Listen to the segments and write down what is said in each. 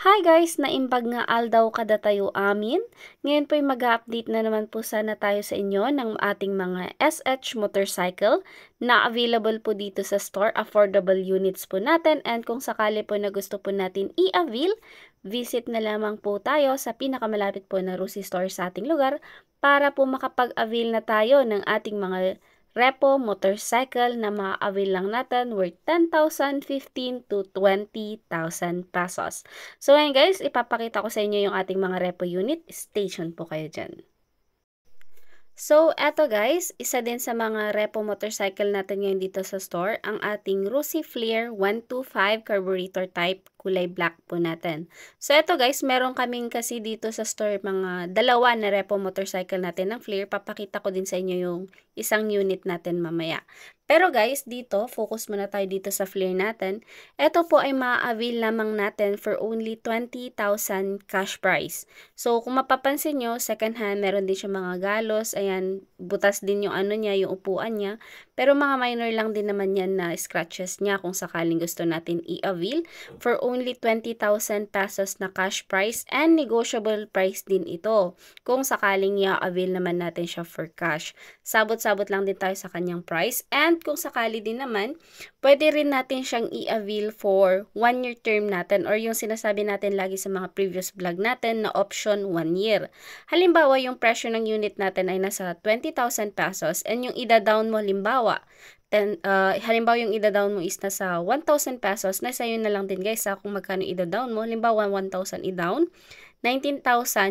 Hi guys! Naimbag nga aldaw kada tayo amin. Ngayon po'y mag-update na naman po sana tayo sa inyo ng ating mga SH motorcycle na available po dito sa store. Affordable units po natin and kung sakali po na gusto po natin i-avail, visit na lamang po tayo sa pinakamalapit po na Rusi store sa ating lugar para po makapag-avail na tayo ng ating mga repo motorcycle na maaawil lang natin worth 10,000, to 20,000 pesos. So ngayon guys, ipapakita ko sa inyo yung ating mga repo unit. Station po kayo dyan. So, eto guys, isa din sa mga repo motorcycle natin ngayon dito sa store, ang ating Rusi Flair 125 carburetor type, kulay black po natin. So, eto guys, meron kaming kasi dito sa store mga dalawa na repo motorcycle natin ng Flair. Papakita ko din sa inyo yung isang unit natin mamaya. Pero guys, dito, focus muna tayo dito sa flare natin. Ito po ay ma-avail lamang natin for only 20,000 cash price. So, kung mapapansin nyo, second hand, meron din siya mga galos. Ayan, butas din yung ano niya, yung upuan niya. Pero mga minor lang din naman yan na scratches niya kung sakaling gusto natin i-avail for only 20,000 pesos na cash price and negotiable price din ito kung sakaling i-avail naman natin siya for cash. Sabot-sabot lang din tayo sa kanyang price and naman, kung sakali din naman, pwede rin natin siyang i-avail for one year term natin or yung sinasabi natin lagi sa mga previous vlog natin na option one year. Halimbawa, yung presyo ng unit natin ay nasa 20,000 pesos and yung ida-down mo halimbawa, ten, uh, halimbawa yung ida-down mo is nasa 1,000 pesos, nasa yun na lang din guys ha, ah, kung magkano ida-down mo, halimbawa 1,000 i-down, 19,000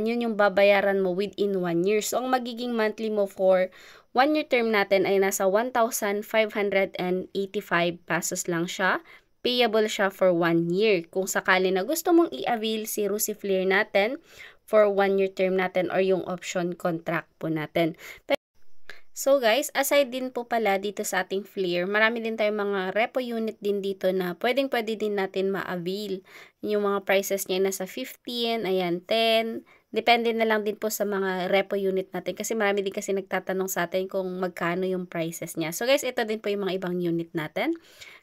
yun yung babayaran mo within 1 year. So, ang magiging monthly mo for one-year term natin ay nasa 1,585 pesos lang siya. Payable siya for 1 year. Kung sakali na gusto mong i-avail si Rusifleer natin for 1-year term natin or yung option contract po natin. Pero So guys, aside din po pala dito sa ating FLIR, marami din tayong mga repo unit din dito na pwedeng pwede din natin ma-avail. Yung mga prices niya nasa 15, ayan, 10, Depende na lang din po sa mga repo unit natin kasi marami din kasi nagtatanong sa atin kung magkano yung prices niya. So guys, ito din po yung mga ibang unit natin.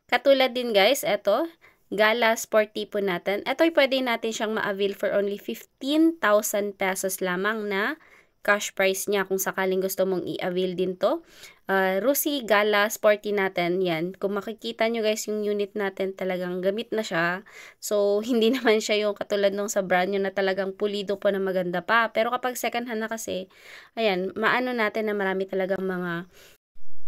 Katulad din guys, ito, Gala Sporty po natin. Ito ay pwede natin siyang ma-avail for only 15,000 pesos lamang na cash price niya kung sakaling gusto mong i-avail din to. Uh, Rusi, Gala, Sporty natin, yan. Kung makikita nyo guys, yung unit natin talagang gamit na siya. So, hindi naman siya yung katulad nung sa brand nyo na talagang pulido pa na maganda pa. Pero kapag second hand na kasi, ayan, maano natin na marami talagang mga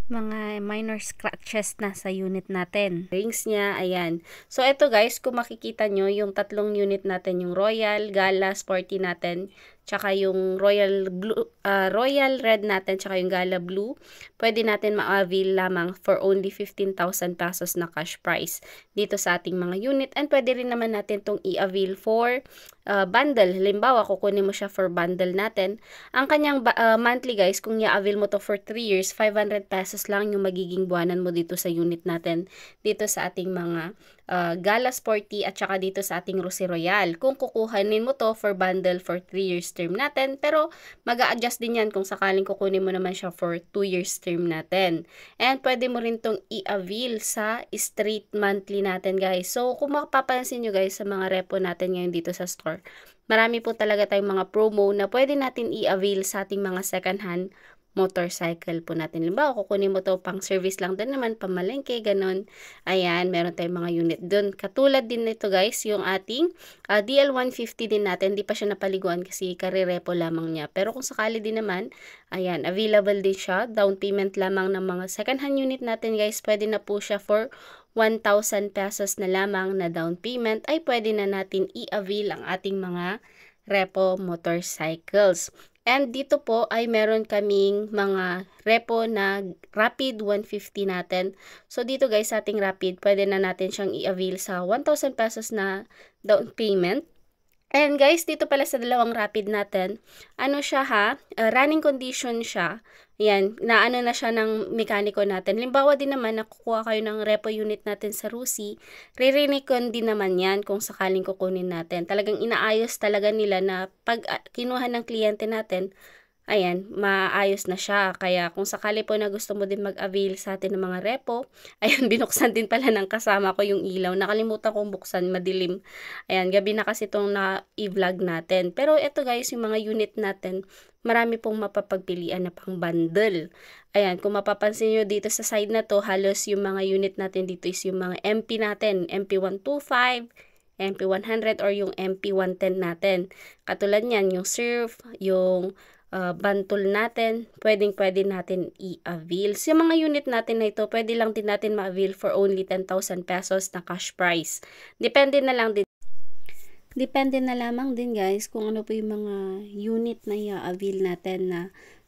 mga minor scratches na sa unit natin. Rings niya, ayan. So, ito guys, kung makikita nyo, yung tatlong unit natin, yung Royal, Gala, Sporty natin, tsaka yung royal blue uh, royal red natin tsaka yung gala blue pwede natin ma-avail lamang for only 15,000 pesos na cash price dito sa ating mga unit and pwede rin naman natin tong i-avail for uh, bundle halimbawa kukunin mo siya for bundle natin ang kanyang uh, monthly guys kung i-avail mo to for 3 years 500 pesos lang yung magiging buwanan mo dito sa unit natin dito sa ating mga uh, Gala Sporty at saka dito sa ating Rosy Royal. Kung kukuhanin mo to for bundle for 3 years term natin, pero mag adjust din yan kung sakaling kukunin mo naman siya for 2 years term natin. And pwede mo rin tong i-avail sa straight monthly natin guys. So kung mapapansin nyo guys sa mga repo natin ngayon dito sa store, marami po talaga tayong mga promo na pwede natin i-avail sa ating mga second hand motorcycle po natin. Halimbawa, kukunin mo to pang service lang din naman, pamalengke, ganun. Ayan, meron tayong mga unit dun. Katulad din nito guys, yung ating uh, ah, DL150 din natin. Hindi pa siya napaliguan kasi karirepo lamang niya. Pero kung sakali din naman, ayan, available din siya. Down payment lamang ng mga second hand unit natin guys. Pwede na po siya for 1,000 pesos na lamang na down payment ay pwede na natin i-avail ang ating mga repo motorcycles. And dito po ay meron kaming mga repo na Rapid 150 natin. So dito guys, sa ating Rapid, pwede na natin siyang i-avail sa 1,000 pesos na down payment. And guys, dito pala sa dalawang rapid natin, ano siya ha, uh, running condition siya. Yan, naano na siya ng mekaniko natin. Limbawa din naman, nakukuha kayo ng repo unit natin sa Rusi, re-renicon din naman yan kung sakaling kukunin natin. Talagang inaayos talaga nila na pag ah, kinuha ng kliyente natin, ayan, maayos na siya. Kaya kung sakali po na gusto mo din mag-avail sa atin ng mga repo, ayan, binuksan din pala ng kasama ko yung ilaw. Nakalimutan kong buksan, madilim. Ayan, gabi na kasi itong na-vlog natin. Pero ito guys, yung mga unit natin, marami pong mapapagpilian na pang bundle. Ayan, kung mapapansin nyo dito sa side na to, halos yung mga unit natin dito is yung mga MP natin. MP125, MP100, or yung MP110 natin. Katulad nyan, yung surf, yung uh, bantol natin, pwedeng pwede natin i-avail. yung mga unit natin na ito, pwede lang din natin ma-avail for only 10,000 pesos na cash price. Depende na lang din. Depende na lamang din guys kung ano po yung mga unit na i-avail natin na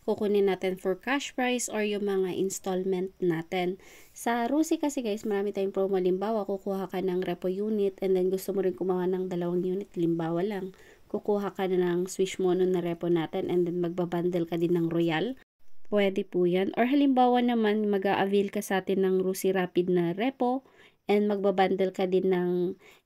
kukunin natin for cash price or yung mga installment natin. Sa Rusi kasi guys, marami tayong promo. Limbawa, kukuha ka ng repo unit and then gusto mo rin kumuha ng dalawang unit. Limbawa lang kukuha ka na ng Swish Mono na repo natin and then magbabundle ka din ng Royal. Pwede po yan. Or halimbawa naman, mag-a-avail ka sa atin ng Rusi Rapid na repo and magbabundle ka din ng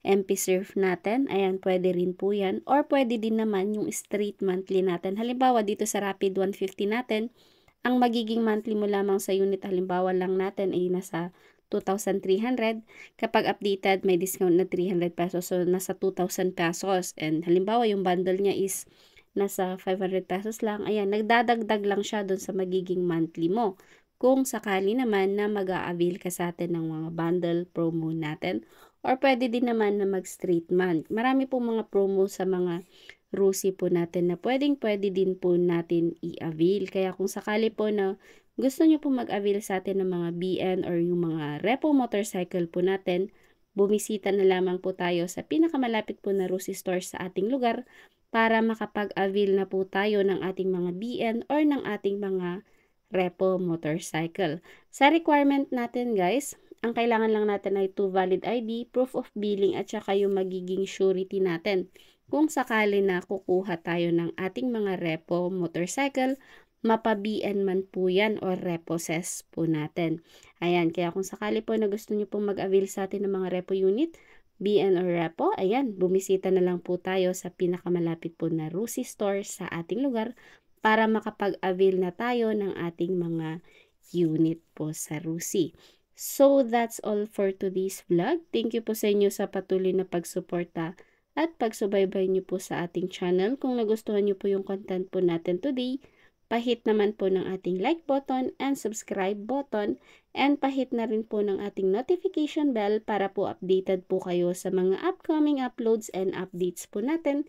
MP Surf natin. Ayan, pwede rin po yan. Or pwede din naman yung Street monthly natin. Halimbawa, dito sa Rapid 150 natin, ang magiging monthly mo lamang sa unit, halimbawa lang natin ay nasa 2,300. Kapag updated, may discount na 300 pesos. So, nasa 2,000 pesos. And halimbawa, yung bundle niya is nasa 500 pesos lang. Ayan, nagdadagdag lang siya doon sa magiging monthly mo. Kung sakali naman na mag avail ka sa atin ng mga bundle promo natin. Or pwede din naman na mag-straight month. Marami po mga promo sa mga rusi po natin na pwedeng pwede din po natin i-avail. Kaya kung sakali po na gusto nyo po mag-avail sa atin ng mga BN or yung mga repo motorcycle po natin, bumisita na lamang po tayo sa pinakamalapit po na Rusi store sa ating lugar para makapag-avail na po tayo ng ating mga BN or ng ating mga repo motorcycle. Sa requirement natin guys, ang kailangan lang natin ay 2 valid ID, proof of billing at saka yung magiging surety natin kung sakali na kukuha tayo ng ating mga repo motorcycle mapabian man po yan or repossess po natin. Ayan, kaya kung sakali po na gusto nyo pong mag-avail sa atin ng mga repo unit, BN or Repo, ayan, bumisita na lang po tayo sa pinakamalapit po na Rusi Store sa ating lugar para makapag-avail na tayo ng ating mga unit po sa Rusi. So, that's all for today's vlog. Thank you po sa inyo sa patuloy na pagsuporta at pagsubaybay nyo po sa ating channel. Kung nagustuhan nyo po yung content po natin today, Pahit naman po ng ating like button and subscribe button and pahit na rin po ng ating notification bell para po updated po kayo sa mga upcoming uploads and updates po natin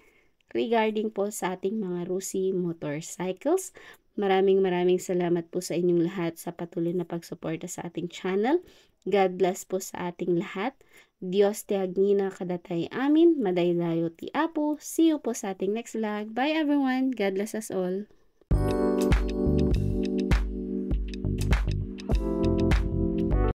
regarding po sa ating mga Rusi motorcycles. Maraming maraming salamat po sa inyong lahat sa patuloy na pagsuporta sa ating channel. God bless po sa ating lahat. Dios te agnina kadatay amin, madaydayo ti apo. See you po sa ating next vlog. Bye everyone. God bless us all.